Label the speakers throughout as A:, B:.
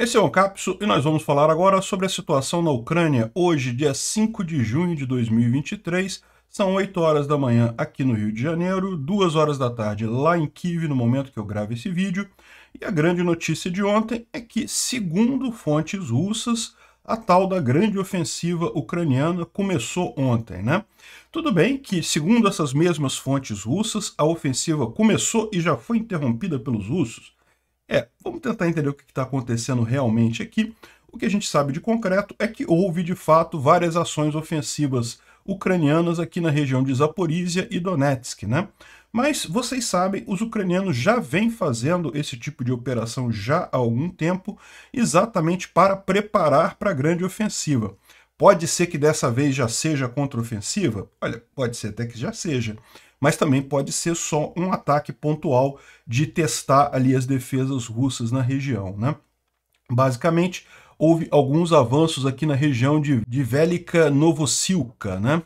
A: Esse é o Capso e nós vamos falar agora sobre a situação na Ucrânia. Hoje, dia 5 de junho de 2023, são 8 horas da manhã aqui no Rio de Janeiro, 2 horas da tarde lá em Kiev, no momento que eu gravo esse vídeo. E a grande notícia de ontem é que, segundo fontes russas, a tal da grande ofensiva ucraniana começou ontem, né? Tudo bem que, segundo essas mesmas fontes russas, a ofensiva começou e já foi interrompida pelos russos é, vamos tentar entender o que está acontecendo realmente aqui. O que a gente sabe de concreto é que houve, de fato, várias ações ofensivas ucranianas aqui na região de Zaporizhia e Donetsk, né? Mas vocês sabem, os ucranianos já vêm fazendo esse tipo de operação já há algum tempo, exatamente para preparar para a grande ofensiva. Pode ser que dessa vez já seja contraofensiva? Olha, pode ser até que já seja mas também pode ser só um ataque pontual de testar ali as defesas russas na região, né? Basicamente, houve alguns avanços aqui na região de, de Velika Novosilka, né?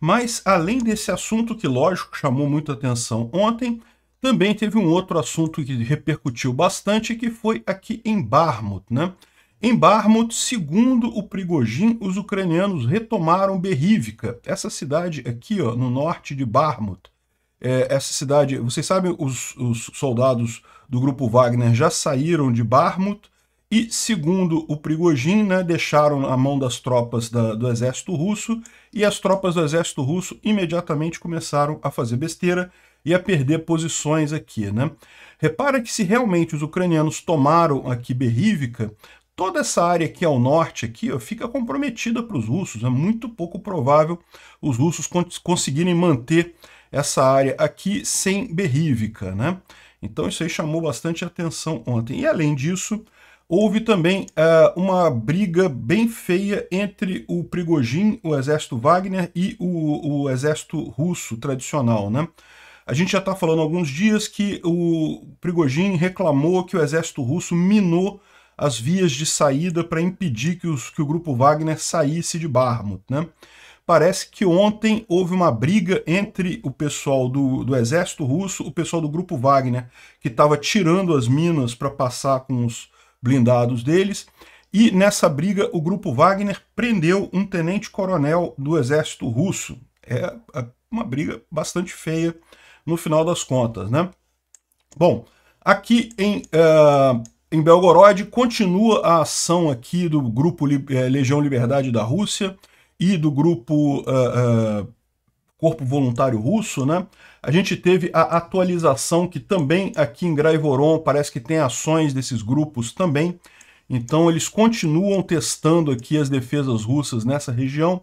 A: Mas, além desse assunto que, lógico, chamou muita atenção ontem, também teve um outro assunto que repercutiu bastante, que foi aqui em Barmut, né? Em Barmut, segundo o Prigojin, os ucranianos retomaram Berrívica, essa cidade aqui ó, no norte de Barmut, é, essa cidade. Vocês sabem, os, os soldados do grupo Wagner já saíram de Barmut e, segundo o Prigogine, né, deixaram a mão das tropas da, do exército russo e as tropas do exército russo imediatamente começaram a fazer besteira e a perder posições aqui. Né? Repara que se realmente os ucranianos tomaram aqui Berrívica, toda essa área aqui ao norte aqui, ó, fica comprometida para os russos. É muito pouco provável os russos conseguirem manter essa área aqui sem berrívica, né? Então isso aí chamou bastante atenção ontem. E além disso, houve também uh, uma briga bem feia entre o Prigojin, o exército Wagner e o, o exército russo tradicional, né? A gente já está falando há alguns dias que o Prigojin reclamou que o exército russo minou as vias de saída para impedir que, os, que o grupo Wagner saísse de Barmut, né? Parece que ontem houve uma briga entre o pessoal do, do exército russo, o pessoal do grupo Wagner, que estava tirando as minas para passar com os blindados deles. E nessa briga, o grupo Wagner prendeu um tenente-coronel do exército russo. É, é uma briga bastante feia no final das contas, né? Bom, aqui em, uh, em Belgorod continua a ação aqui do grupo eh, Legião Liberdade da Rússia e do grupo uh, uh, Corpo Voluntário Russo, né? A gente teve a atualização que também aqui em Graivoron parece que tem ações desses grupos também. Então eles continuam testando aqui as defesas russas nessa região.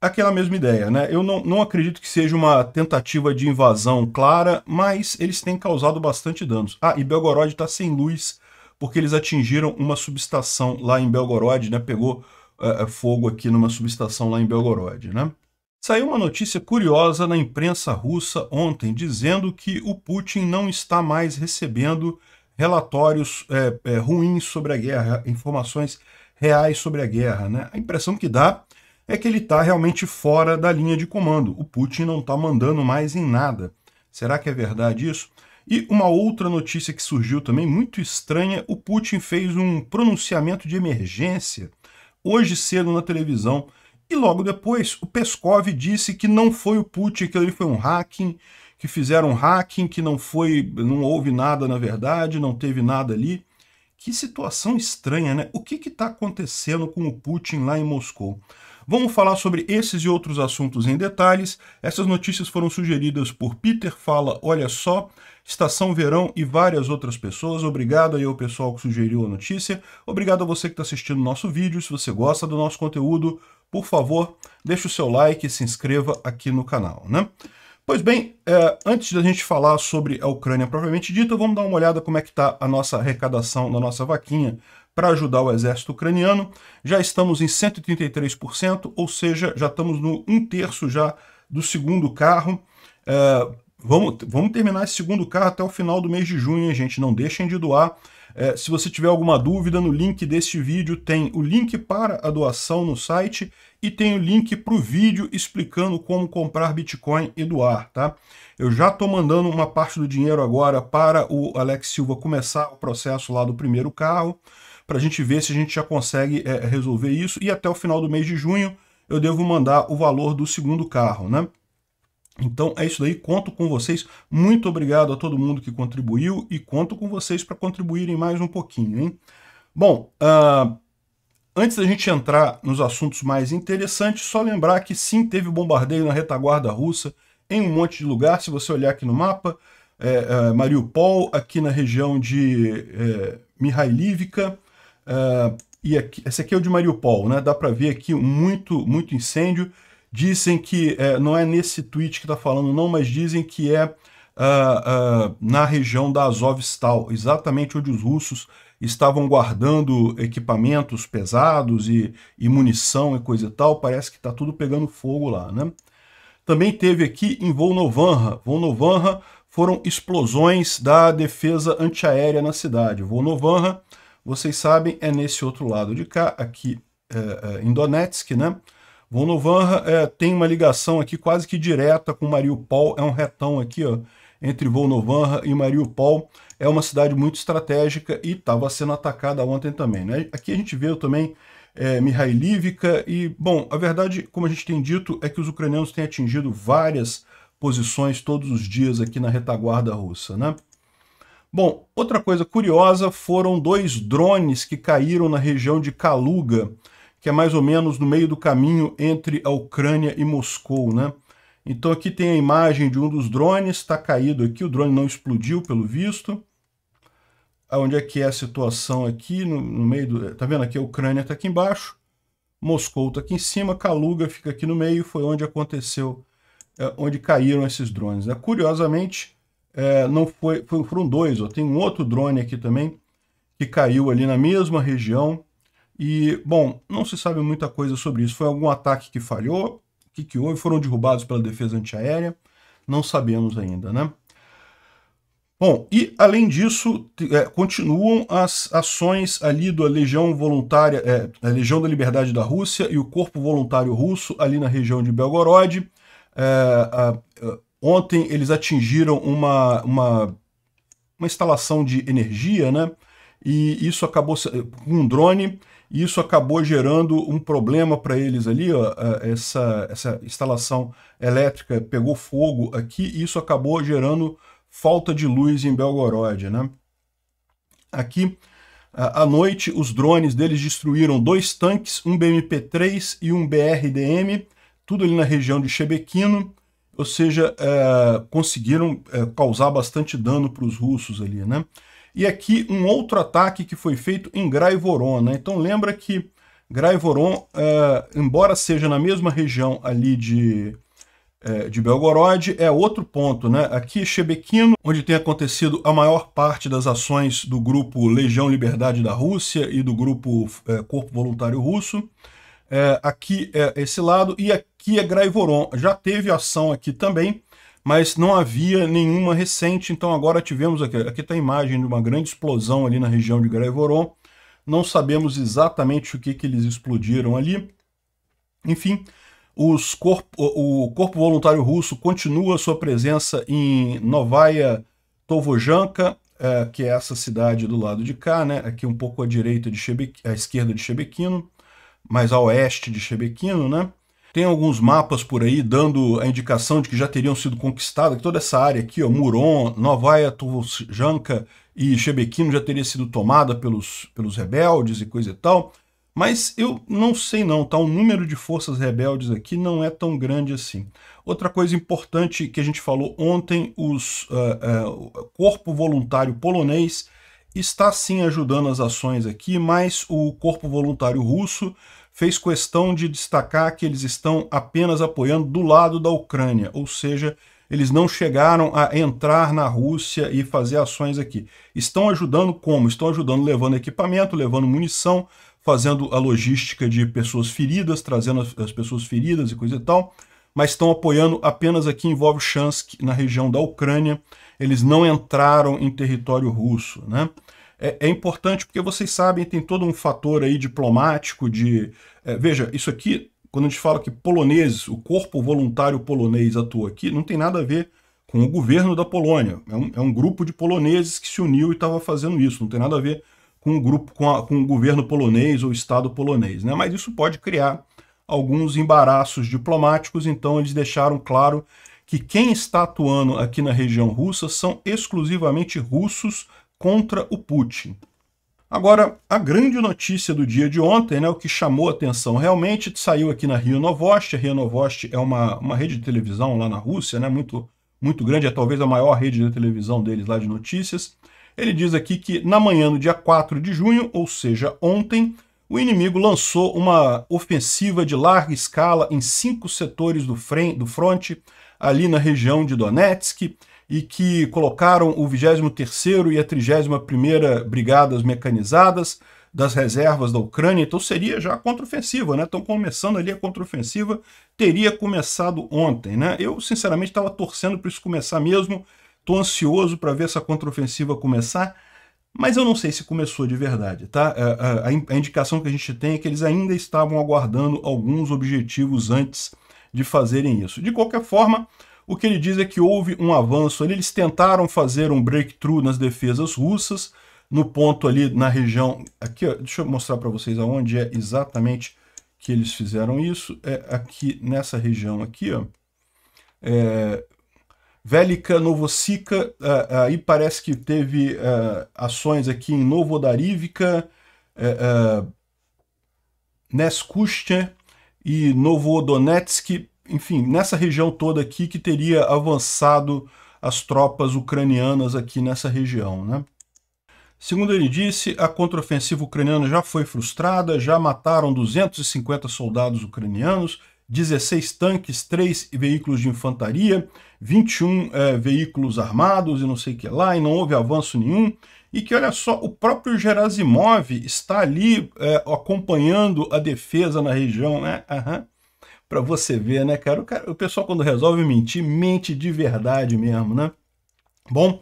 A: Aquela mesma ideia, né? Eu não, não acredito que seja uma tentativa de invasão clara, mas eles têm causado bastante danos. Ah, e Belgorod está sem luz porque eles atingiram uma subestação lá em Belgorod, né? Pegou uh, fogo aqui numa subestação lá em Belgorod, né? Saiu uma notícia curiosa na imprensa russa ontem dizendo que o Putin não está mais recebendo relatórios é, é, ruins sobre a guerra, informações reais sobre a guerra. Né? A impressão que dá é que ele está realmente fora da linha de comando. O Putin não está mandando mais em nada. Será que é verdade isso? E uma outra notícia que surgiu também muito estranha: o Putin fez um pronunciamento de emergência hoje cedo na televisão. E logo depois, o Peskov disse que não foi o Putin, que ele foi um hacking, que fizeram um hacking, que não foi, não houve nada na verdade, não teve nada ali. Que situação estranha, né? O que está acontecendo com o Putin lá em Moscou? Vamos falar sobre esses e outros assuntos em detalhes. Essas notícias foram sugeridas por Peter Fala, olha só, Estação Verão e várias outras pessoas. Obrigado aí ao pessoal que sugeriu a notícia. Obrigado a você que está assistindo o nosso vídeo. Se você gosta do nosso conteúdo, por favor, deixe o seu like e se inscreva aqui no canal, né? Pois bem, eh, antes da gente falar sobre a Ucrânia propriamente dita, vamos dar uma olhada como é que está a nossa arrecadação na nossa vaquinha para ajudar o exército ucraniano. Já estamos em 133%, ou seja, já estamos no um terço já do segundo carro. É, vamos, vamos terminar esse segundo carro até o final do mês de junho, hein, gente? Não deixem de doar. É, se você tiver alguma dúvida, no link deste vídeo tem o link para a doação no site e tem o link para o vídeo explicando como comprar Bitcoin e doar, tá? Eu já estou mandando uma parte do dinheiro agora para o Alex Silva começar o processo lá do primeiro carro para a gente ver se a gente já consegue é, resolver isso. E até o final do mês de junho eu devo mandar o valor do segundo carro, né? Então é isso daí, conto com vocês. Muito obrigado a todo mundo que contribuiu e conto com vocês para contribuírem mais um pouquinho, hein? Bom, uh, antes da gente entrar nos assuntos mais interessantes, só lembrar que sim, teve bombardeio na retaguarda russa em um monte de lugar. Se você olhar aqui no mapa, é, é, Mariupol, aqui na região de é, Mihailivka, Uh, e aqui, esse aqui é o de Mariupol, né? Dá para ver aqui muito, muito incêndio. Dizem que é, não é nesse tweet que está falando, não, mas dizem que é uh, uh, na região da Azovstal, exatamente onde os russos estavam guardando equipamentos pesados e, e munição e coisa e tal. Parece que está tudo pegando fogo lá, né? Também teve aqui em Volnovanha. Volnovanha foram explosões da defesa antiaérea na cidade. Volnovanha vocês sabem, é nesse outro lado de cá, aqui é, é, em Donetsk, né? Volnovanha é, tem uma ligação aqui quase que direta com Mariupol, é um retão aqui, ó, entre Volnovanha e Mariupol. É uma cidade muito estratégica e estava sendo atacada ontem também, né? Aqui a gente vê também é, Mihailivka e, bom, a verdade, como a gente tem dito, é que os ucranianos têm atingido várias posições todos os dias aqui na retaguarda russa, né? Bom, outra coisa curiosa foram dois drones que caíram na região de Kaluga, que é mais ou menos no meio do caminho entre a Ucrânia e Moscou, né? Então aqui tem a imagem de um dos drones, está caído aqui, o drone não explodiu pelo visto. Ah, onde é que é a situação aqui, no, no meio do... Tá vendo aqui, a Ucrânia está aqui embaixo, Moscou está aqui em cima, Kaluga fica aqui no meio, foi onde aconteceu, é, onde caíram esses drones. Né? Curiosamente, é, não foi, foram dois. Ó. Tem um outro drone aqui também que caiu ali na mesma região. E, bom, não se sabe muita coisa sobre isso. Foi algum ataque que falhou? O que, que houve? Foram derrubados pela defesa antiaérea? Não sabemos ainda, né? Bom, e além disso, é, continuam as ações ali da Legião Voluntária, é, a Legião da Liberdade da Rússia e o Corpo Voluntário Russo ali na região de Belgorod. É, a, Ontem eles atingiram uma, uma, uma instalação de energia, né? E isso acabou com um drone, e isso acabou gerando um problema para eles ali. Ó, é, essa, essa instalação elétrica pegou fogo aqui, e isso acabou gerando falta de luz em Belgorod, né? Aqui à noite, os drones deles destruíram dois tanques, um BMP-3 e um BRDM, tudo ali na região de Chebequino ou seja, é, conseguiram é, causar bastante dano para os russos ali, né? E aqui um outro ataque que foi feito em Graivoron, né? Então lembra que Graivoron, é, embora seja na mesma região ali de, é, de Belgorod, é outro ponto, né? Aqui Chebequino, onde tem acontecido a maior parte das ações do grupo Legião Liberdade da Rússia e do grupo é, Corpo Voluntário Russo, é, aqui é esse lado, e aqui que é Graivoron. Já teve ação aqui também, mas não havia nenhuma recente, então agora tivemos aqui, aqui está a imagem de uma grande explosão ali na região de Graivoron. Não sabemos exatamente o que, que eles explodiram ali. Enfim, corpo, o Corpo Voluntário Russo continua sua presença em Novaya Tovojanka, é, que é essa cidade do lado de cá, né? aqui um pouco à direita de Shebek, à esquerda de Shebekino, mais a oeste de Shebekino, né? Tem alguns mapas por aí dando a indicação de que já teriam sido conquistadas, toda essa área aqui, ó, Muron, Novaya Turjanka e Chebequino já teria sido tomada pelos, pelos rebeldes e coisa e tal. Mas eu não sei não, tá? O número de forças rebeldes aqui não é tão grande assim. Outra coisa importante que a gente falou ontem, os, uh, uh, corpo voluntário polonês está sim ajudando as ações aqui, mas o corpo voluntário russo fez questão de destacar que eles estão apenas apoiando do lado da Ucrânia, ou seja, eles não chegaram a entrar na Rússia e fazer ações aqui. Estão ajudando como? Estão ajudando levando equipamento, levando munição, fazendo a logística de pessoas feridas, trazendo as pessoas feridas e coisa e tal, mas estão apoiando apenas aqui em Chansk, na região da Ucrânia. Eles não entraram em território russo, né? é, é, importante porque vocês sabem, tem todo um fator aí diplomático de... É, veja, isso aqui, quando a gente fala que poloneses, o corpo voluntário polonês atua aqui, não tem nada a ver com o governo da Polônia. É um, é um grupo de poloneses que se uniu e estava fazendo isso, não tem nada a ver com o, grupo, com, a, com o governo polonês ou o Estado polonês. Né? Mas isso pode criar alguns embaraços diplomáticos, então eles deixaram claro que quem está atuando aqui na região russa são exclusivamente russos contra o Putin. Agora, a grande notícia do dia de ontem, né, o que chamou atenção realmente, saiu aqui na Rio Novost. A Rio Novost é uma, uma rede de televisão lá na Rússia, né, muito, muito grande, é talvez a maior rede de televisão deles lá de notícias. Ele diz aqui que na manhã do dia 4 de junho, ou seja, ontem, o inimigo lançou uma ofensiva de larga escala em cinco setores do, frente, do fronte, ali na região de Donetsk, e que colocaram o 23º e a 31ª Brigadas Mecanizadas das reservas da Ucrânia, então seria já contraofensiva, né? Estão começando ali a contraofensiva, teria começado ontem, né? Eu, sinceramente, estava torcendo para isso começar mesmo, estou ansioso para ver essa contraofensiva começar, mas eu não sei se começou de verdade, tá? A, a, a indicação que a gente tem é que eles ainda estavam aguardando alguns objetivos antes de fazerem isso. De qualquer forma, o que ele diz é que houve um avanço ali, eles tentaram fazer um breakthrough nas defesas russas, no ponto ali na região, aqui ó, deixa eu mostrar para vocês aonde é exatamente que eles fizeram isso, é aqui nessa região aqui, ó, é, Novosica, é, é, aí parece que teve é, ações aqui em Novodarivka, uh, e Novodonetsk, enfim, nessa região toda aqui que teria avançado as tropas ucranianas aqui nessa região. Né? Segundo ele disse, a contraofensiva ucraniana já foi frustrada, já mataram 250 soldados ucranianos, 16 tanques, 3 veículos de infantaria, 21 é, eh, veículos armados e não sei o que lá, e não houve avanço nenhum. E que, olha só, o próprio Gerasimov está ali é, acompanhando a defesa na região, né? Uhum para você ver, né, cara? O, cara? o pessoal, quando resolve mentir, mente de verdade mesmo, né? Bom,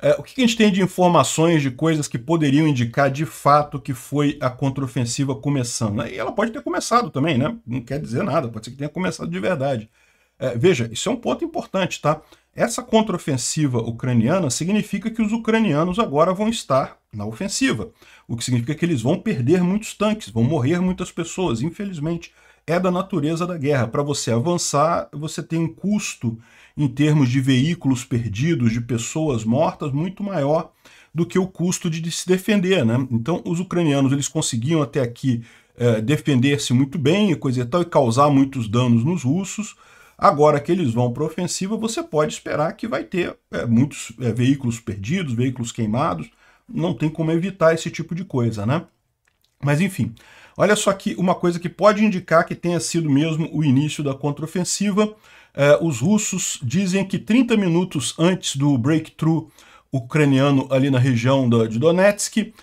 A: é, o que a gente tem de informações de coisas que poderiam indicar de fato que foi a contraofensiva começando? Né? E ela pode ter começado também, né? Não quer dizer nada, pode ser que tenha começado de verdade. É, veja, isso é um ponto importante, tá? Essa contraofensiva ucraniana significa que os ucranianos agora vão estar na ofensiva, o que significa que eles vão perder muitos tanques, vão morrer muitas pessoas, infelizmente é da natureza da guerra. Para você avançar, você tem um custo em termos de veículos perdidos, de pessoas mortas, muito maior do que o custo de se defender. Né? Então, os ucranianos eles conseguiam até aqui é, defender-se muito bem e coisa e tal, e causar muitos danos nos russos. Agora que eles vão para a ofensiva, você pode esperar que vai ter é, muitos é, veículos perdidos, veículos queimados. Não tem como evitar esse tipo de coisa, né? Mas enfim, Olha só que uma coisa que pode indicar que tenha sido mesmo o início da contraofensiva. É, os russos dizem que 30 minutos antes do breakthrough ucraniano ali na região da, de Donetsk,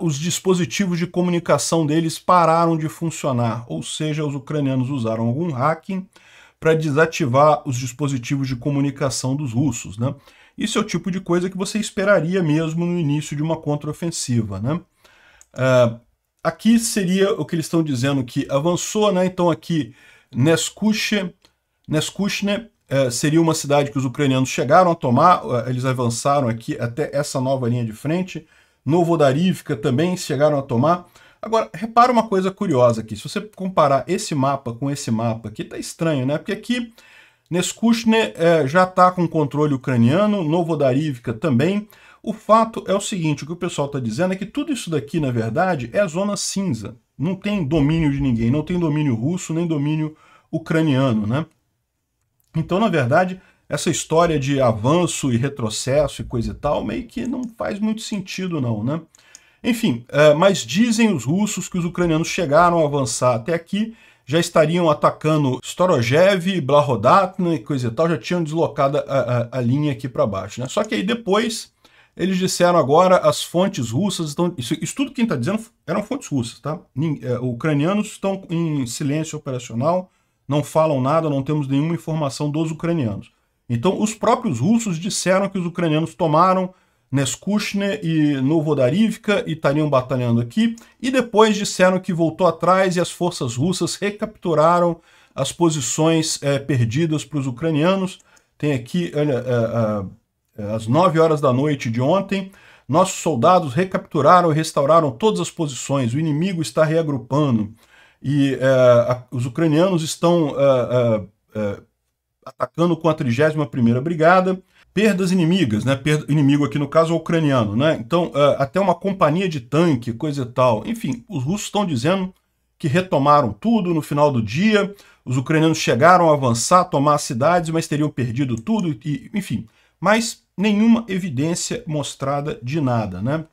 A: os dispositivos de comunicação deles pararam de funcionar, ou seja, os ucranianos usaram algum hacking para desativar os dispositivos de comunicação dos russos. Né? Isso é o tipo de coisa que você esperaria mesmo no início de uma contraofensiva. Né? É, aqui seria o que eles estão dizendo que avançou, né? Então aqui Neskushne, Neskushne é, seria uma cidade que os ucranianos chegaram a tomar, é, eles avançaram aqui até essa nova linha de frente. Novodarivka também chegaram a tomar. Agora, repara uma coisa curiosa aqui. Se você comparar esse mapa com esse mapa aqui, tá estranho, né? Porque aqui Neskushne é, já está com controle ucraniano, Novodarivka também. O fato é o seguinte, o que o pessoal está dizendo é que tudo isso daqui, na verdade, é zona cinza. Não tem domínio de ninguém, não tem domínio russo, nem domínio ucraniano, né? Então, na verdade, essa história de avanço e retrocesso e coisa e tal, meio que não faz muito sentido não, né? Enfim, é, mas dizem os russos que os ucranianos chegaram a avançar até aqui, já estariam atacando Storojev, Blahodatna e coisa e tal, já tinham deslocado a, a, a linha aqui para baixo, né? Só que aí depois eles disseram agora, as fontes russas estão... Isso, isso tudo quem está dizendo eram fontes russas, tá? É, ucranianos estão em silêncio operacional, não falam nada, não temos nenhuma informação dos ucranianos. Então, os próprios russos disseram que os ucranianos tomaram Neskushne e Novodarivka e estariam batalhando aqui, e depois disseram que voltou atrás e as forças russas recapturaram as posições é, perdidas para os ucranianos. Tem aqui, olha, é, é, é, às 9 horas da noite de ontem, nossos soldados recapturaram e restauraram todas as posições. O inimigo está reagrupando e é, a, os ucranianos estão é, atacando com a 31ª Brigada. Perdas inimigas, né? Perda, inimigo aqui no caso é o ucraniano, né? Então, até uma companhia de tanque, coisa e tal. Enfim, os russos estão dizendo que retomaram tudo no final do dia. Os ucranianos chegaram a avançar, tomar as cidades, mas teriam perdido tudo, e, enfim. Mas nenhuma evidência mostrada de nada, né?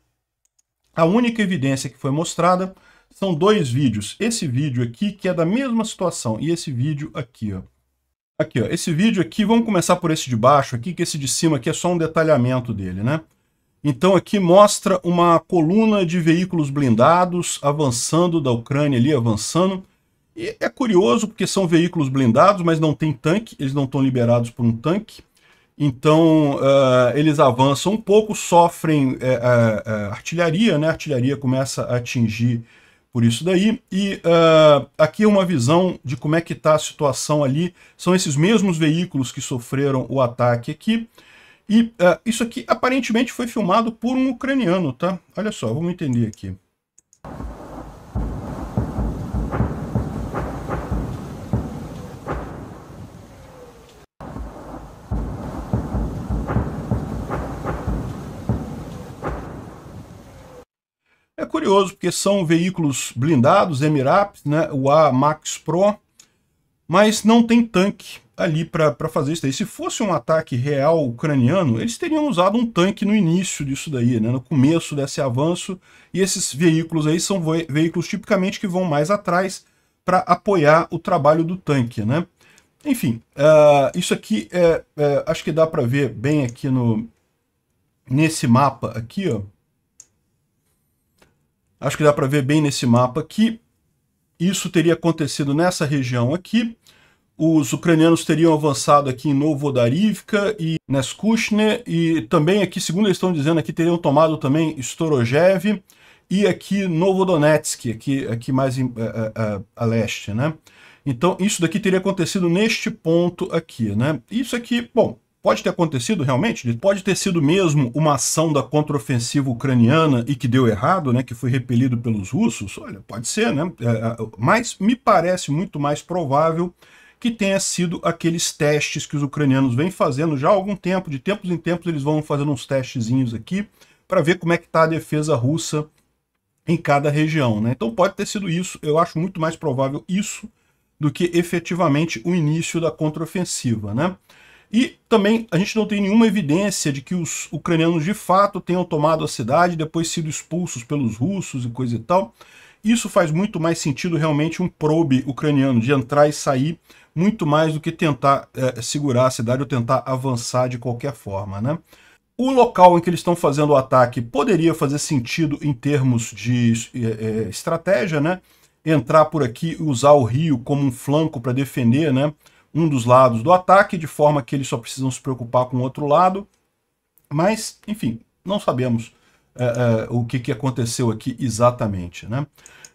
A: A única evidência que foi mostrada são dois vídeos. Esse vídeo aqui, que é da mesma situação, e esse vídeo aqui, ó. Aqui, ó, esse vídeo aqui, vamos começar por esse de baixo aqui, que esse de cima aqui é só um detalhamento dele, né? Então aqui mostra uma coluna de veículos blindados avançando da Ucrânia ali, avançando. E é curioso porque são veículos blindados, mas não tem tanque, eles não estão liberados por um tanque. Então, uh, eles avançam um pouco, sofrem uh, uh, artilharia, né? A artilharia começa a atingir por isso daí. E aqui é uma visão de como é que está a situação ali. São esses mesmos veículos que sofreram o ataque aqui. E isso aqui aparentemente foi filmado por um ucraniano, tá? Olha só, vamos entender aqui. É curioso, porque são veículos blindados, MRAP, né, o A Max Pro, mas não tem tanque ali para fazer isso daí. Se fosse um ataque real ucraniano, eles teriam usado um tanque no início disso daí, né, no começo desse avanço, e esses veículos aí são ve veículos tipicamente que vão mais atrás para apoiar o trabalho do tanque, né? Enfim, uh, isso aqui é, é, acho que dá para ver bem aqui no nesse mapa aqui, ó. Acho que dá para ver bem nesse mapa que isso teria acontecido nessa região aqui. Os ucranianos teriam avançado aqui em Novodarivka e Neskushne, e também aqui, segundo eles estão dizendo, aqui teriam tomado também Storojev e aqui Novodonetsk, aqui, aqui mais em, a, é, a, é, é, a leste, né? Então, isso daqui teria acontecido neste ponto aqui, né? Isso aqui, bom, Pode ter acontecido realmente? Pode ter sido mesmo uma ação da contraofensiva ucraniana e que deu errado, né? Que foi repelido pelos russos? Olha, pode ser, né? É, é, mas me parece muito mais provável que tenha sido aqueles testes que os ucranianos vêm fazendo já há algum tempo, de tempos em tempos eles vão fazendo uns testezinhos aqui para ver como é que está a defesa russa em cada região. Né? Então pode ter sido isso, eu acho muito mais provável isso do que efetivamente o início da contraofensiva. Né? E também a gente não tem nenhuma evidência de que os ucranianos de fato tenham tomado a cidade, depois sido expulsos pelos russos e coisa e tal. Isso faz muito mais sentido realmente um probe ucraniano de entrar e sair, muito mais do que tentar é, segurar a cidade ou tentar avançar de qualquer forma, né? O local em que eles estão fazendo o ataque poderia fazer sentido em termos de é, estratégia, né? Entrar por aqui e usar o rio como um flanco para defender, né? um dos lados do ataque, de forma que eles só precisam se preocupar com o outro lado. Mas, enfim, não sabemos é, é, o que, que aconteceu aqui exatamente. Né?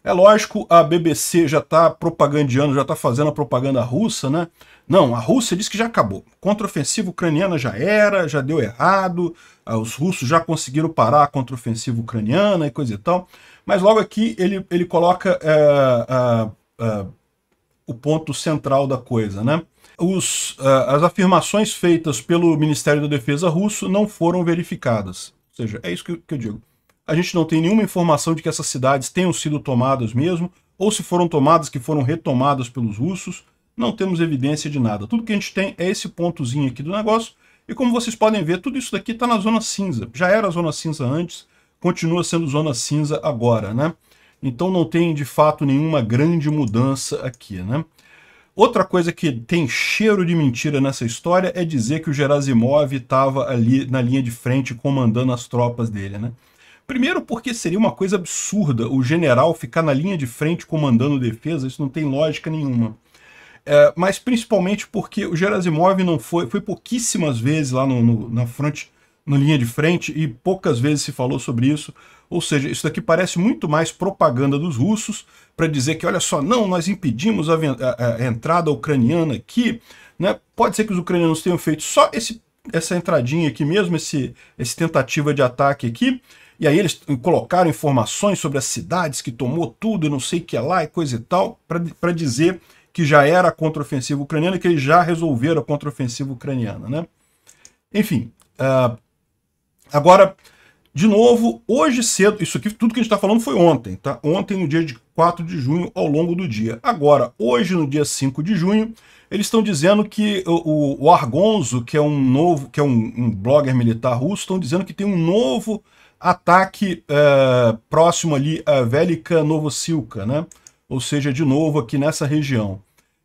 A: É lógico, a BBC já está propagandeando, já está fazendo a propaganda russa, né? Não, a Rússia diz que já acabou. Contraofensiva ucraniana já era, já deu errado, ah, os russos já conseguiram parar a contraofensiva ucraniana e coisa e tal. Mas logo aqui ele, ele coloca é, é, é o ponto central da coisa, né? Os, uh, as afirmações feitas pelo Ministério da Defesa russo não foram verificadas. Ou seja, é isso que eu, que eu digo. A gente não tem nenhuma informação de que essas cidades tenham sido tomadas mesmo, ou se foram tomadas que foram retomadas pelos russos. Não temos evidência de nada. Tudo que a gente tem é esse pontozinho aqui do negócio. E como vocês podem ver, tudo isso daqui está na zona cinza. Já era zona cinza antes, continua sendo zona cinza agora, né? Então não tem de fato nenhuma grande mudança aqui, né? Outra coisa que tem cheiro de mentira nessa história é dizer que o Gerasimov estava ali na linha de frente comandando as tropas dele, né? Primeiro porque seria uma coisa absurda o general ficar na linha de frente comandando defesa, isso não tem lógica nenhuma. É, mas principalmente porque o Gerasimov não foi, foi pouquíssimas vezes lá no, no na frente, na linha de frente, e poucas vezes se falou sobre isso, ou seja, isso daqui parece muito mais propaganda dos russos para dizer que, olha só, não, nós impedimos a, a, a entrada ucraniana aqui. Né? Pode ser que os ucranianos tenham feito só esse, essa entradinha aqui mesmo, esse, esse tentativa de ataque aqui. E aí eles colocaram informações sobre as cidades que tomou tudo, não sei o que é lá e coisa e tal, para dizer que já era a contraofensiva ucraniana, que eles já resolveram a contraofensiva ucraniana. Né? Enfim, uh, agora de novo, hoje cedo, isso aqui, tudo que a gente está falando foi ontem, tá? Ontem, no dia de 4 de junho, ao longo do dia. Agora, hoje, no dia 5 de junho, eles estão dizendo que o, o, Argonzo, que é um novo, que é um, um blogger militar russo, estão dizendo que tem um novo ataque é, próximo ali a Velika Novosilka, né? Ou seja, de novo aqui nessa região.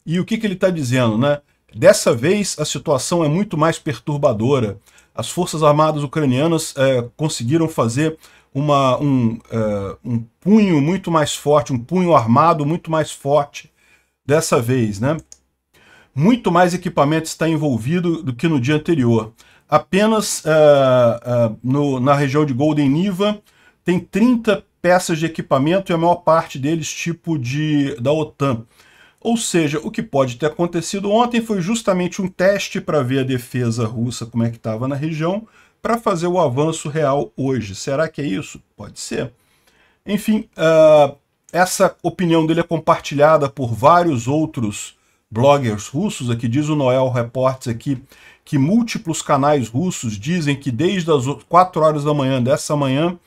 A: E o que, que ele está dizendo, né? Dessa vez a situação é muito mais perturbadora as forças armadas ucranianas é, conseguiram fazer uma, um, é, um punho muito mais forte, um punho armado muito mais forte dessa vez, né? Muito mais equipamento está envolvido do que no dia anterior. Apenas é, é no, na região de Golden Niva tem 30 peças de equipamento e a maior parte deles tipo de da OTAN. Ou seja, o que pode ter acontecido ontem foi justamente um teste para ver a defesa russa como é que estava na região, para fazer o avanço real hoje. Será que é isso? Pode ser. Enfim, uh, essa opinião dele é compartilhada por vários outros bloggers russos. Aqui diz o Noel Reports aqui que múltiplos canais russos dizem que desde as 4 horas da manhã dessa manhã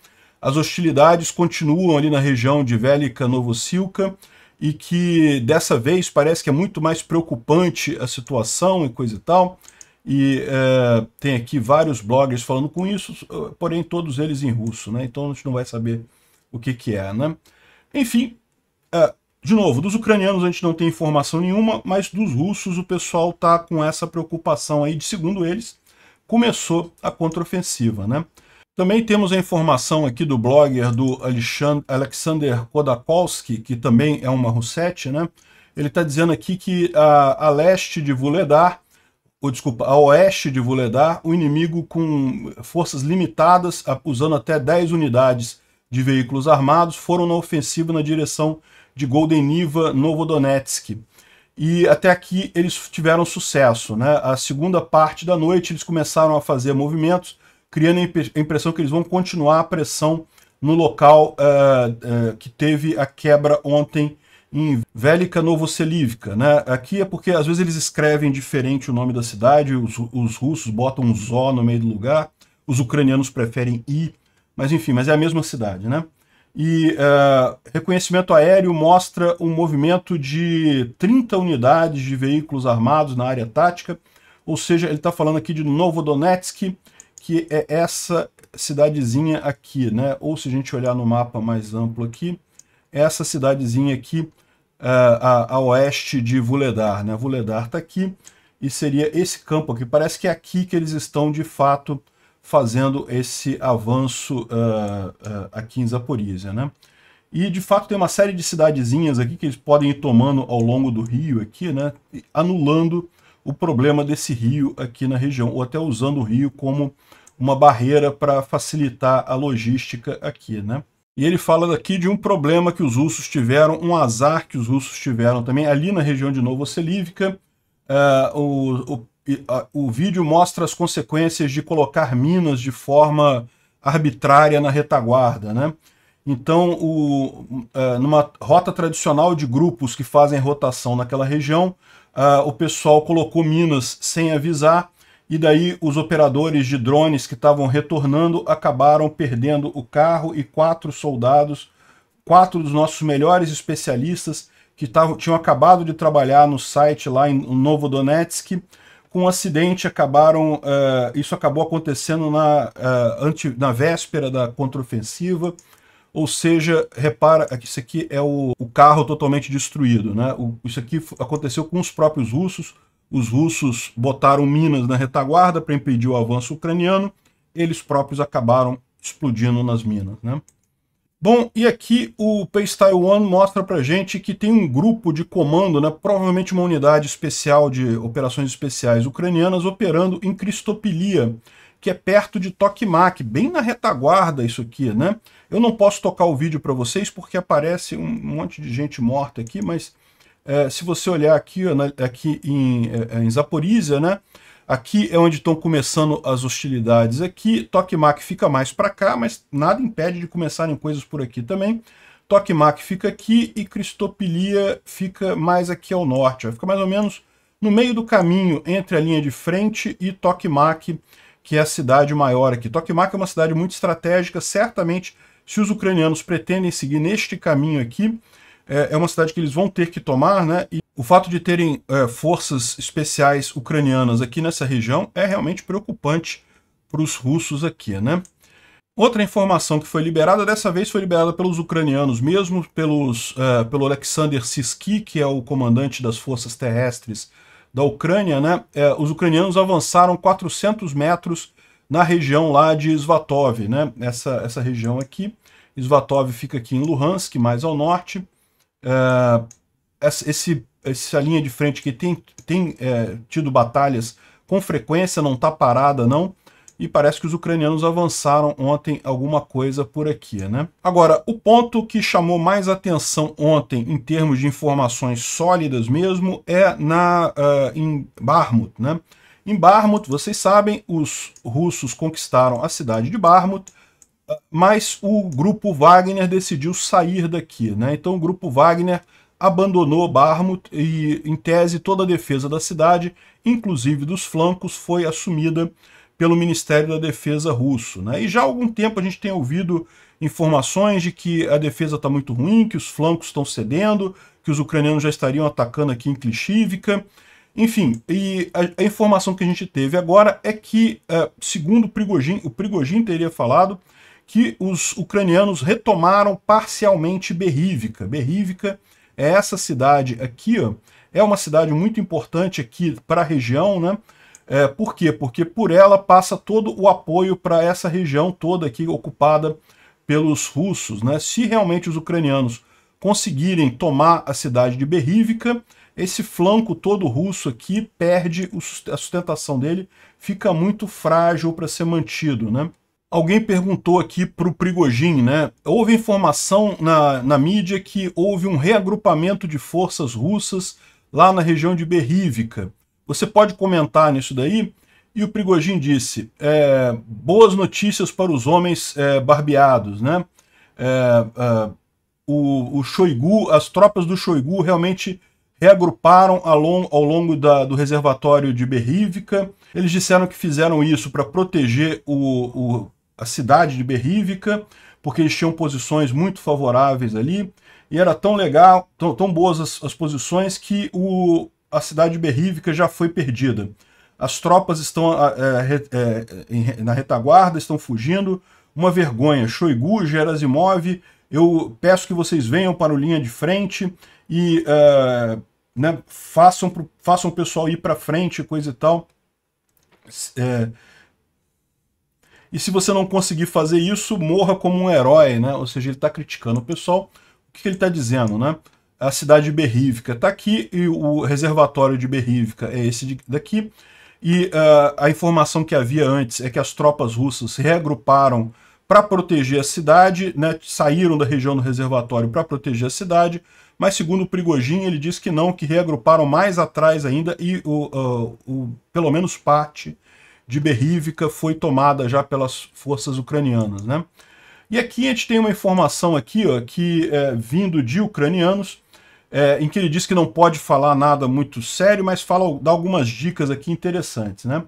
A: as hostilidades continuam ali na região de Velika Novosilka e que dessa vez parece que é muito mais preocupante a situação e coisa e tal. E é, tem aqui vários bloggers falando com isso, ah, porém todos eles em russo, né? Então a gente não vai saber o que, que é, né? Enfim, é, de novo, dos ucranianos a gente não tem informação nenhuma, mas dos russos o pessoal tá com essa preocupação aí, de segundo eles, começou a contraofensiva, né? Também temos a informação aqui do blogger do Alexander Kodakowski, que também é uma Russete, né? Ele está dizendo aqui que a, a leste de Vuledar, ou desculpa, a oeste de Vuledar, o inimigo com forças limitadas, usando até 10 unidades de veículos armados, foram na ofensiva na direção de Goldeniva, Novodonetsk. E até aqui eles tiveram sucesso, né? A segunda parte da noite eles começaram a fazer movimentos criando a impressão que eles vão continuar a pressão no local uh, uh, que teve a quebra ontem em Vélica Novoselivka. Né? Aqui é porque às vezes eles escrevem diferente o nome da cidade, os, os russos botam um Zó no meio do lugar, os ucranianos preferem I, mas enfim, mas é a mesma cidade. Né? E uh, reconhecimento aéreo mostra um movimento de 30 unidades de veículos armados na área tática, ou seja, ele está falando aqui de Novodonetsk, Donetsk, que é essa cidadezinha aqui, né? Ou se a gente olhar no mapa mais amplo aqui, é essa cidadezinha aqui uh, a, a, oeste de Vuledar, né? Vuledar está aqui e seria esse campo aqui. Parece que é aqui que eles estão de fato fazendo esse avanço uh, uh, aqui em Zaporizhia, né? E de fato tem uma série de cidadezinhas aqui que eles podem ir tomando ao longo do rio aqui, né? Anulando o problema desse rio aqui na região, ou até usando o rio como uma barreira para facilitar a logística aqui, né? E ele fala aqui de um problema que os russos tiveram, um azar que os russos tiveram também, ali na região de Novo Selívica. Uh, o, o, o vídeo mostra as consequências de colocar minas de forma arbitrária na retaguarda, né? Então, o, uh, numa rota tradicional de grupos que fazem rotação naquela região, ah, o pessoal colocou minas sem avisar, e daí os operadores de drones que estavam retornando acabaram perdendo o carro e quatro soldados, quatro dos nossos melhores especialistas que tavam, tinham acabado de trabalhar no site lá em Novo Donetsk, com um acidente acabaram, uh, isso acabou acontecendo na, uh, na véspera da contraofensiva, ou seja, repara que isso aqui é o, o carro totalmente destruído. Né? O, isso aqui aconteceu com os próprios russos. Os russos botaram minas na retaguarda para impedir o avanço ucraniano. Eles próprios acabaram explodindo nas minas. Né? Bom, e aqui o Pace Taiwan mostra para gente que tem um grupo de comando, né, provavelmente uma unidade especial de operações especiais ucranianas operando em Cristopilia, que é perto de Tokmak, bem na retaguarda isso aqui, né? Eu não posso tocar o vídeo para vocês porque aparece um monte de gente morta aqui, mas é, se você olhar aqui, aqui em, é, é, em Zaporizhia, né? Aqui é onde estão começando as hostilidades aqui. Tokmak fica mais para cá, mas nada impede de começarem coisas por aqui também. Tokmak fica aqui e Cristopilia fica mais aqui ao norte. Fica mais ou menos no meio do caminho entre a linha de frente e Tokmak que é a cidade maior aqui. Tokmak é uma cidade muito estratégica, certamente, se os ucranianos pretendem seguir neste caminho aqui, é, é, uma cidade que eles vão ter que tomar, né? E o fato de terem é, forças especiais ucranianas aqui nessa região é realmente preocupante para os russos aqui, né? Outra informação que foi liberada, dessa vez foi liberada pelos ucranianos mesmo, pelos, é, pelo Alexander Siski, que é o comandante das forças terrestres da Ucrânia, né, é, os ucranianos avançaram 400 metros na região lá de Svatov, né, essa, essa região aqui. Svatov fica aqui em Luhansk, mais ao norte. É, esse, essa linha de frente que tem, tem é, tido batalhas com frequência, não está parada não e parece que os ucranianos avançaram ontem alguma coisa por aqui, né? Agora, o ponto que chamou mais atenção ontem em termos de informações sólidas mesmo é na uh, em Barmut, né? Em Barmut, vocês sabem, os russos conquistaram a cidade de Barmut, eh, mas o grupo Wagner decidiu sair daqui, né? Então o grupo Wagner abandonou Barmut e, em tese, toda a defesa da cidade, inclusive dos flancos, foi assumida pelo Ministério da Defesa russo. Né? E já há algum tempo a gente tem ouvido informações de que a defesa está muito ruim, que os flancos estão cedendo, que os ucranianos já estariam atacando aqui em Klishivka. Enfim, e a, a, informação que a gente teve agora é que, é, segundo Prigogin, o Prigogine teria falado que os ucranianos retomaram parcialmente Berrívica. Berrívica é essa cidade aqui, ó, é uma cidade muito importante aqui para a região, né? É, por quê? Porque por ela passa todo o apoio para essa região toda aqui ocupada pelos russos. Né? Se realmente os ucranianos conseguirem tomar a cidade de Berrívica, esse flanco todo russo aqui perde a sustentação dele, fica muito frágil para ser mantido. Né? Alguém perguntou aqui para o Prigojin, né? Houve informação na, na mídia que houve um reagrupamento de forças russas lá na região de Berrívica. Você pode comentar nisso daí? E o Prigogine disse, é, boas notícias para os homens é, barbeados, né? É, é o, o, Shoigu, as tropas do Shoigu realmente reagruparam ao, ao longo da, do reservatório de Berrívica. Eles disseram que fizeram isso para proteger o, o, a cidade de Berrívica, porque eles tinham posições muito favoráveis ali, e era tão legal, tão, tão boas as, as posições, que o, a cidade de Berrívica já foi perdida. As tropas estão ah, é, é, na retaguarda, estão fugindo. Uma vergonha. Shoigu, Gerasimov, eu peço que vocês venham para o linha de frente e é, né, façam, façam o pessoal ir para frente, coisa e tal. É, e se você não conseguir fazer isso, morra como um herói, né? Ou seja, ele está criticando o pessoal. O que, que ele está dizendo, né? a cidade de Berrívica está aqui e o reservatório de Berrívica é esse daqui. E uh, a informação que havia antes é que as tropas russas se reagruparam para proteger a cidade, né, saíram da região do reservatório para proteger a cidade, mas segundo o Prigogine, ele diz que não, que reagruparam mais atrás ainda e o, uh, o pelo menos parte de Berrívica foi tomada já pelas forças ucranianas. Né? E aqui a gente tem uma informação aqui ó, que é, vindo de ucranianos é, em que ele diz que não pode falar nada muito sério, mas fala, dá algumas dicas aqui interessantes. Né?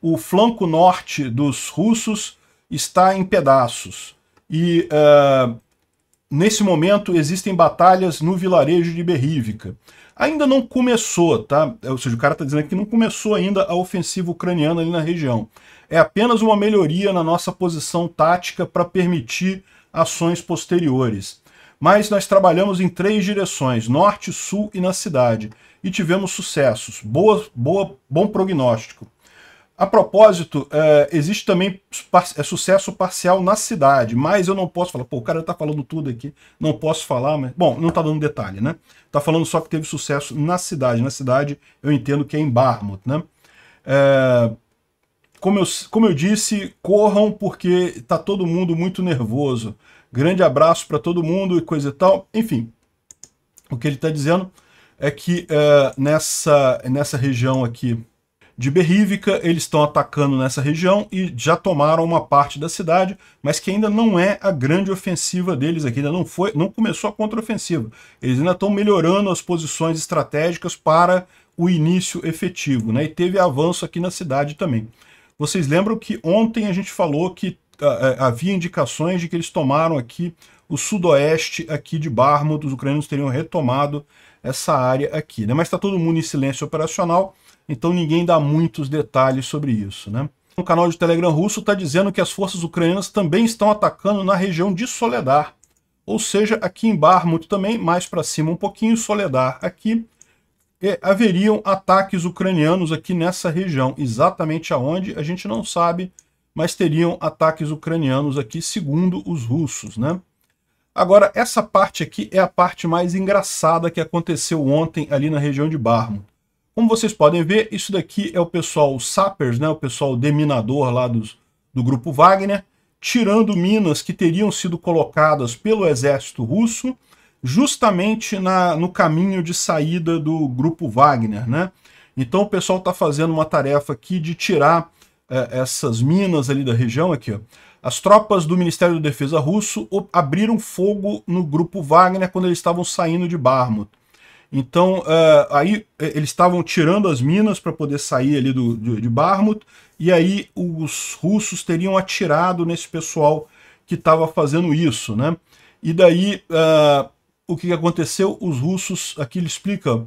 A: O flanco norte dos russos está em pedaços. E uh, nesse momento existem batalhas no vilarejo de Berrívica. Ainda não começou, tá? É, ou seja, o cara está dizendo que não começou ainda a ofensiva ucraniana ali na região. É apenas uma melhoria na nossa posição tática para permitir ações posteriores. Mas nós trabalhamos em três direções, norte, sul e na cidade, e tivemos sucessos, boa, boa, bom prognóstico. A propósito, é, existe também é sucesso parcial na cidade, mas eu não posso falar, pô, o cara tá falando tudo aqui, não posso falar, mas... Bom, não tá dando detalhe, né? Tá falando só que teve sucesso na cidade. Na cidade, eu entendo que é em Barmouth, né? É, como, eu, como eu disse, corram porque tá todo mundo muito nervoso. Grande abraço para todo mundo e coisa e tal. Enfim, o que ele está dizendo é que é, nessa, nessa região aqui de Berrívica, eles estão atacando nessa região e já tomaram uma parte da cidade, mas que ainda não é a grande ofensiva deles aqui, ainda não, foi, não começou a contraofensiva. Eles ainda estão melhorando as posições estratégicas para o início efetivo, né? E teve avanço aqui na cidade também. Vocês lembram que ontem a gente falou que eh, eh, havia indicações de que eles tomaram aqui o sudoeste aqui de Barmut, os ucranianos teriam retomado essa área aqui, né? Mas está todo mundo em silêncio operacional, então ninguém dá muitos detalhes sobre isso, né? O canal de Telegram russo está dizendo que as forças ucranianas também estão atacando na região de Soledar, ou seja, aqui em Barmut também, mais para cima um pouquinho, Soledar aqui, e haveriam ataques ucranianos aqui nessa região. Exatamente aonde, a gente não sabe, mas teriam ataques ucranianos aqui, segundo os russos, né? Agora, essa parte aqui é a parte mais engraçada que aconteceu ontem ali na região de Barmo. Como vocês podem ver, isso daqui é o pessoal Sappers, né, o pessoal deminador lá dos, do grupo Wagner, tirando minas que teriam sido colocadas pelo exército russo justamente na, no caminho de saída do grupo Wagner. Né? Então o pessoal está fazendo uma tarefa aqui de tirar é, essas minas ali da região, aqui, ó, as tropas do Ministério da Defesa russo abriram fogo no grupo Wagner quando eles estavam saindo de Barmut. Então, é, aí é, eles estavam tirando as minas para poder sair ali do, de, de Barmut, e aí os russos teriam atirado nesse pessoal que estava fazendo isso, né? E daí, é, o que aconteceu? Os russos, aqui ele explica,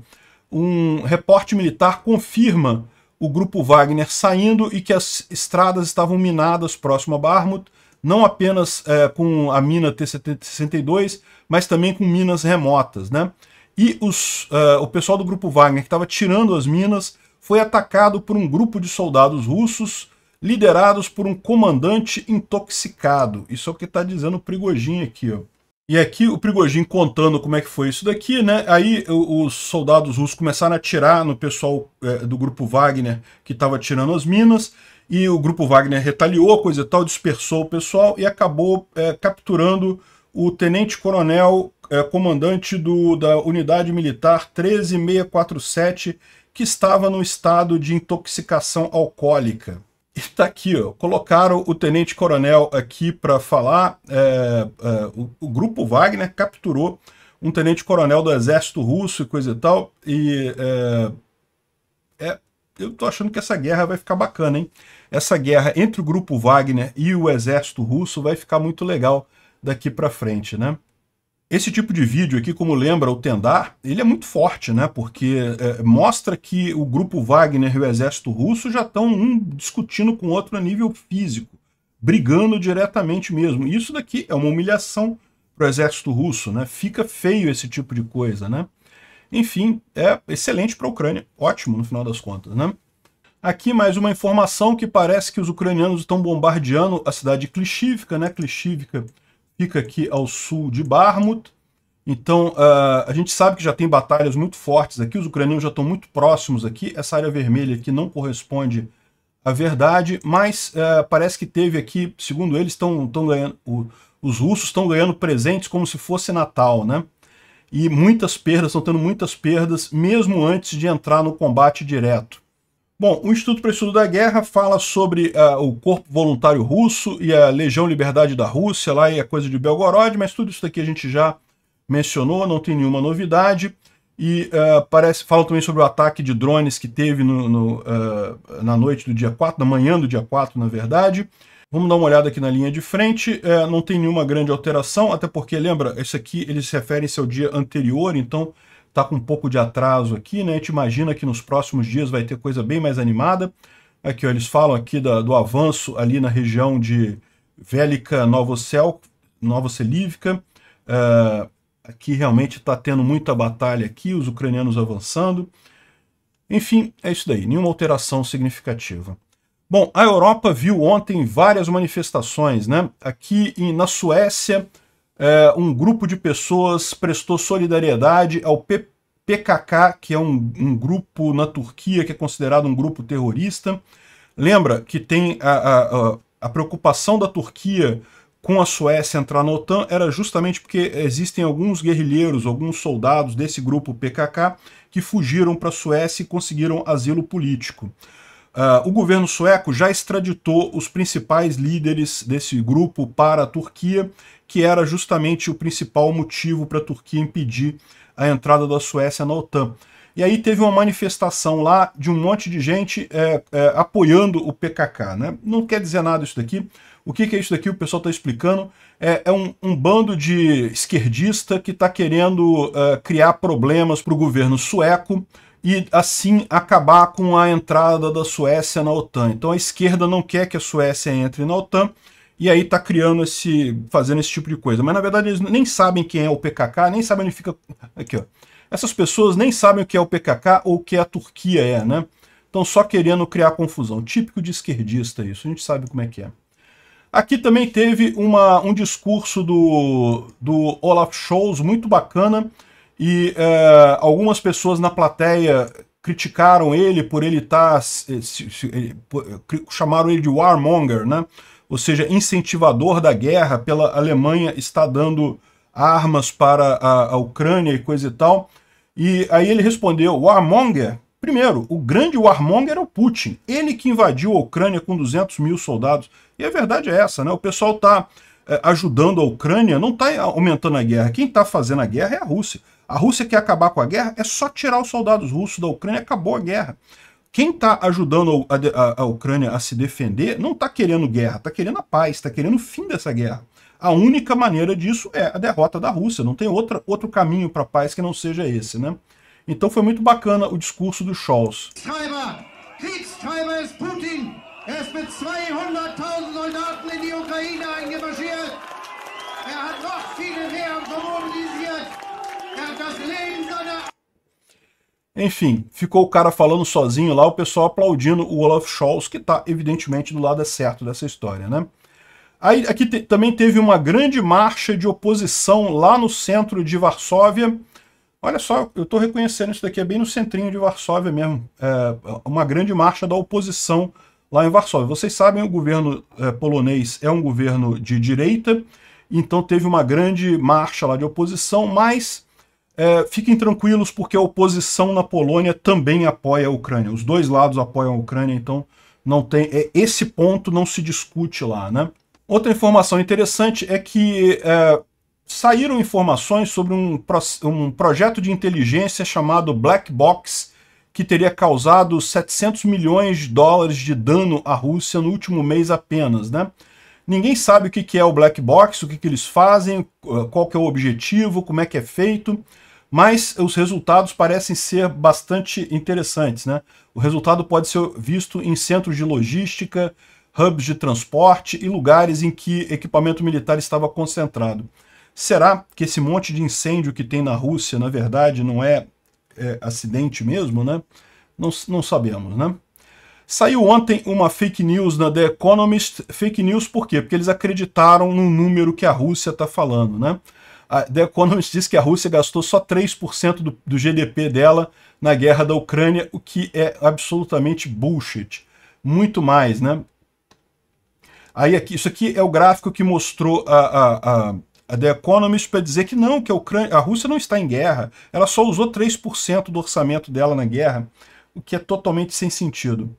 A: um reporte militar confirma o grupo Wagner saindo e que as estradas estavam minadas próximo a Barmut, não apenas é, com a mina T-62, mas também com minas remotas. Né? E os, uh, o pessoal do grupo Wagner, que estava tirando as minas, foi atacado por um grupo de soldados russos, liderados por um comandante intoxicado. Isso é o que está dizendo o Prigojin aqui. Ó. E aqui o Prigogine contando como é que foi isso daqui, né? Aí os soldados russos começaram a atirar no pessoal é, do grupo Wagner que estava tirando as minas, e o grupo Wagner retaliou, coisa e tal, dispersou o pessoal e acabou é, capturando o tenente-coronel é, comandante do, da unidade militar 13647, que estava no estado de intoxicação alcoólica. Está aqui, ó, colocaram o tenente-coronel aqui para falar. É, é, o, o, grupo Wagner capturou um tenente-coronel do exército russo e coisa e tal. E é, é, eu tô achando que essa guerra vai ficar bacana, hein? Essa guerra entre o grupo Wagner e o exército russo vai ficar muito legal daqui para frente, né? Esse tipo de vídeo aqui, como lembra o Tendar, ele é muito forte, né? Porque é, mostra que o grupo Wagner e o exército russo já estão um discutindo com o outro a nível físico, brigando diretamente mesmo. Isso daqui é uma humilhação para o exército russo, né? Fica feio esse tipo de coisa, né? Enfim, é excelente para a Ucrânia, ótimo no final das contas, né? Aqui mais uma informação que parece que os ucranianos estão bombardeando a cidade de Klishivka, né? Klishivka fica aqui ao sul de Barmut. Então, uh, a gente sabe que já tem batalhas muito fortes aqui, os ucranianos já estão muito próximos aqui, essa área vermelha aqui não corresponde à verdade, mas uh, parece que teve aqui, segundo eles, estão ganhando, o, os russos estão ganhando presentes como se fosse Natal, né? E muitas perdas, estão tendo muitas perdas, mesmo antes de entrar no combate direto. Bom, o Instituto para o Estudo da Guerra fala sobre uh, o Corpo Voluntário Russo e a Legião Liberdade da Rússia, lá e a coisa de Belgorod, mas tudo isso daqui a gente já mencionou, não tem nenhuma novidade. E uh, parece, fala também sobre o ataque de drones que teve no, no, uh, na noite do dia 4, na manhã do dia 4, na verdade. Vamos dar uma olhada aqui na linha de frente, é, não tem nenhuma grande alteração, até porque, lembra, isso aqui eles se referem ao dia anterior, então tá com um pouco de atraso aqui, né? A gente imagina que nos próximos dias vai ter coisa bem mais animada. Aqui, ó, eles falam aqui da, do avanço ali na região de Vélica Novosel, Novoselívka. Uh, ah, aqui realmente está tendo muita batalha aqui, os ucranianos avançando. Enfim, é isso daí, nenhuma alteração significativa. Bom, a Europa viu ontem várias manifestações, né? Aqui na Suécia, é, um grupo de pessoas prestou solidariedade ao P PKK, que é um, um, grupo na Turquia que é considerado um grupo terrorista. Lembra que tem a, a, a, a preocupação da Turquia com a Suécia entrar na OTAN era justamente porque existem alguns guerrilheiros, alguns soldados desse grupo PKK que fugiram para a Suécia e conseguiram asilo político. Uh, o governo sueco já extraditou os principais líderes desse grupo para a Turquia, que era justamente o principal motivo para a Turquia impedir a entrada da Suécia na OTAN. E aí teve uma manifestação lá de um monte de gente é, é, apoiando o PKK. Né? Não quer dizer nada isso daqui. O que, que é isso daqui? O pessoal está explicando. É, é um, um, bando de esquerdista que está querendo é, criar problemas para o governo sueco e assim acabar com a entrada da Suécia na OTAN. Então a esquerda não quer que a Suécia entre na OTAN e aí está criando esse, fazendo esse tipo de coisa. Mas na verdade eles nem sabem quem é o PKK, nem sabem onde fica aqui, ó. Essas pessoas nem sabem o que é o PKK ou o que a Turquia é, né? Estão só querendo criar confusão. Típico de esquerdista isso, a gente sabe como é que é. Aqui também teve uma, um discurso do, do Olaf Scholz muito bacana, e é, algumas pessoas na plateia criticaram ele por ele estar. Tá, chamaram ele de warmonger, né? ou seja, incentivador da guerra pela Alemanha está dando armas para a, a Ucrânia e coisa e tal. E aí ele respondeu, warmonger? Primeiro, o grande warmonger é o Putin. Ele que invadiu a Ucrânia com 200 mil soldados. E a verdade é essa, né? O pessoal está é, ajudando a Ucrânia, não está aumentando a guerra. Quem está fazendo a guerra é a Rússia. A Rússia quer acabar com a guerra, é só tirar os soldados russos da Ucrânia, acabou a guerra. Quem está ajudando a, a, a, Ucrânia a se defender não está querendo guerra, está querendo a paz, está querendo o fim dessa guerra. A única maneira disso é a derrota da Rússia, não tem outra, outro caminho para a paz que não seja esse, né? Então foi muito bacana o discurso do Scholz. Treiber, Kriegstreiber Putin. 200.000 er enfim, ficou o cara falando sozinho lá, o pessoal aplaudindo o Olaf Scholz, que está evidentemente do lado certo dessa história, né? Aí aqui te, também teve uma grande marcha de oposição lá no centro de Varsóvia. Olha só, eu estou reconhecendo isso daqui, é bem no centrinho de Varsóvia mesmo. É, uma grande marcha da oposição lá em Varsóvia. Vocês sabem, o governo é, polonês é um governo de direita, então teve uma grande marcha lá de oposição, mas é, fiquem tranquilos porque a oposição na Polônia também apoia a Ucrânia. Os dois lados apoiam a Ucrânia, então não tem é, esse ponto não se discute lá, né? Outra informação interessante é que é, saíram informações sobre um, um projeto de inteligência chamado Black Box que teria causado 700 milhões de dólares de dano à Rússia no último mês apenas, né? Ninguém sabe o que é o Black Box, o que eles fazem, qual que é o objetivo, como é que é feito mas os resultados parecem ser bastante interessantes. Né? O resultado pode ser visto em centros de logística, hubs de transporte e lugares em que equipamento militar estava concentrado. Será que esse monte de incêndio que tem na Rússia, na verdade, não é, é acidente mesmo? Né? Não, não sabemos, né? Saiu ontem uma fake news na The Economist. Fake news por quê? Porque eles acreditaram no número que a Rússia está falando, né? A The Economist diz que a Rússia gastou só 3% do, do GDP dela na guerra da Ucrânia, o que é absolutamente bullshit. Muito mais, né? Aí aqui, isso aqui é o gráfico que mostrou a, a, a, a The Economist para dizer que não, que a, Ucrânia, a Rússia não está em guerra, ela só usou 3% do orçamento dela na guerra, o que é totalmente sem sentido.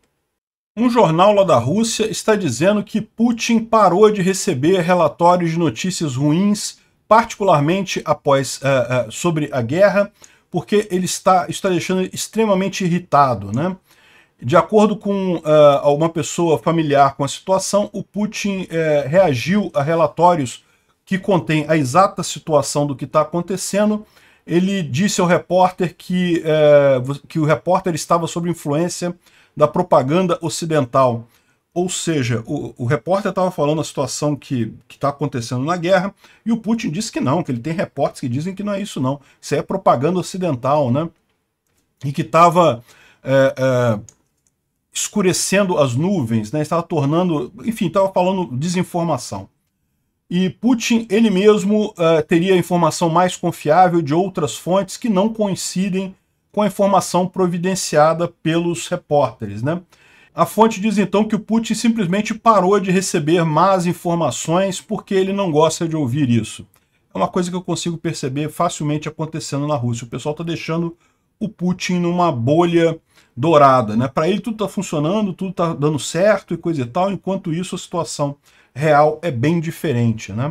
A: Um jornal lá da Rússia está dizendo que Putin parou de receber relatórios de notícias ruins particularmente após uh, uh, sobre a guerra, porque ele está, está deixando extremamente irritado. Né? De acordo com uh, eh, uma pessoa familiar com a situação, o Putin reagiu a relatórios que contém a exata situação do que está acontecendo. Ele disse ao repórter que, que o repórter estava sob influência da propaganda ocidental ou seja, o, o repórter estava falando a situação que está acontecendo na guerra e o Putin disse que não, que ele tem repórteres que dizem que não é isso não. Isso é propaganda ocidental, né? E que estava é, é, escurecendo as nuvens, né? Estava tornando, enfim, estava falando desinformação. E Putin, ele mesmo, é, teria informação mais confiável de outras fontes que não coincidem com a informação providenciada pelos repórteres, né? A fonte diz então que o Putin simplesmente parou de receber más informações porque ele não gosta de ouvir isso. É uma coisa que eu consigo perceber facilmente acontecendo na Rússia. O pessoal está deixando o Putin numa bolha dourada. Né? Para ele tudo está funcionando, tudo está dando certo e coisa e tal, enquanto isso a situação real é bem diferente. Né?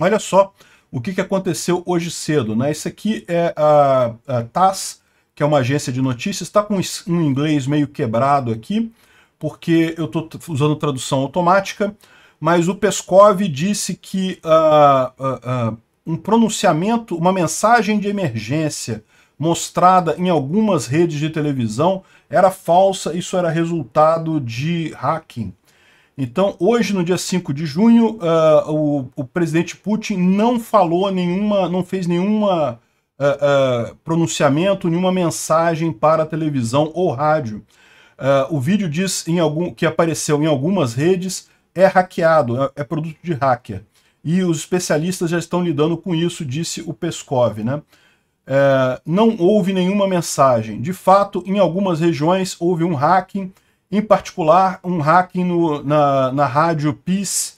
A: Olha só o que, que aconteceu hoje cedo. Né? Isso aqui é a, a TASS, que é uma agência de notícias, está com um inglês meio quebrado aqui, porque eu estou usando tradução automática, mas o Peskov disse que uh, uh, uh, um pronunciamento, uma mensagem de emergência mostrada em algumas redes de televisão era falsa, isso era resultado de hacking. Então, hoje, no dia 5 de junho, uh, o, o, presidente Putin não falou nenhuma, não fez nenhuma uh, uh, pronunciamento, nenhuma mensagem para televisão ou rádio. Uh, o vídeo diz em algum, que apareceu em algumas redes é hackeado, é, é, produto de hacker. E os especialistas já estão lidando com isso, disse o Peskov. Né? Uh, não houve nenhuma mensagem. De fato, em algumas regiões houve um hacking, em particular um hacking no, na, na rádio Peace,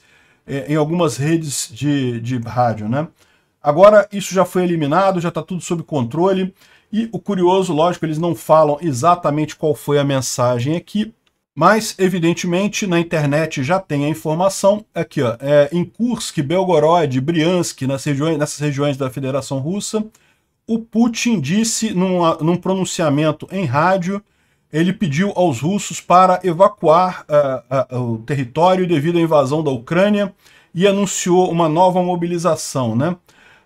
A: eh, em algumas redes de, de rádio. Né? Agora isso já foi eliminado, já está tudo sob controle. E o curioso, lógico, eles não falam exatamente qual foi a mensagem aqui, mas, evidentemente, na internet já tem a informação. Aqui, ó, é, em Kursk, Belgorod, Briansk, nas regiões, nessas regiões da Federação Russa, o Putin disse num, ah, num pronunciamento em rádio, ele pediu aos russos para evacuar uh, uh, o território devido à invasão da Ucrânia e anunciou uma nova mobilização, né?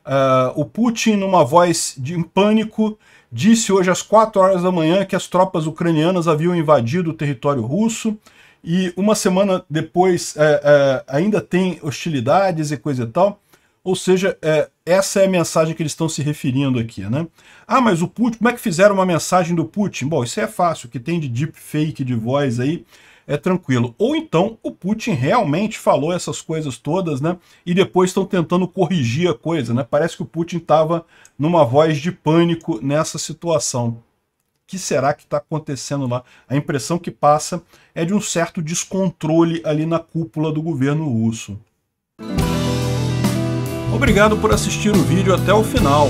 A: Uh, o Putin, numa voz de pânico, disse hoje às 4 horas da manhã que as tropas ucranianas haviam invadido o território russo e uma semana depois é, é, ainda tem hostilidades e coisa e tal. Ou seja, é, essa é a mensagem que eles estão se referindo aqui, né? Ah, mas o Putin, como é que fizeram uma mensagem do Putin? Bom, isso é fácil, o que tem de deep fake de voz aí é tranquilo. Ou então o Putin realmente falou essas coisas todas, né? E depois estão tentando corrigir a coisa, né? Parece que o Putin estava numa voz de pânico nessa situação. O que será que está acontecendo lá? A impressão que passa é de um certo descontrole ali na cúpula do governo russo. Obrigado por assistir o vídeo até o final.